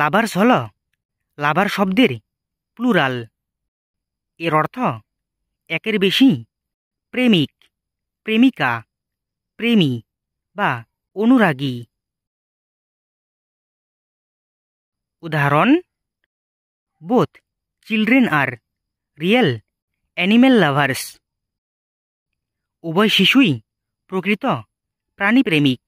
lovers হল লাভার শব্দের plural এর অর্থ একের বেশি প্রেমিক প্রেমিকা প্রেমী বা অনুরাগী উদাহরণ both children are real animal lovers উভয় শিশুই প্রকৃত প্রাণী প্রেমিক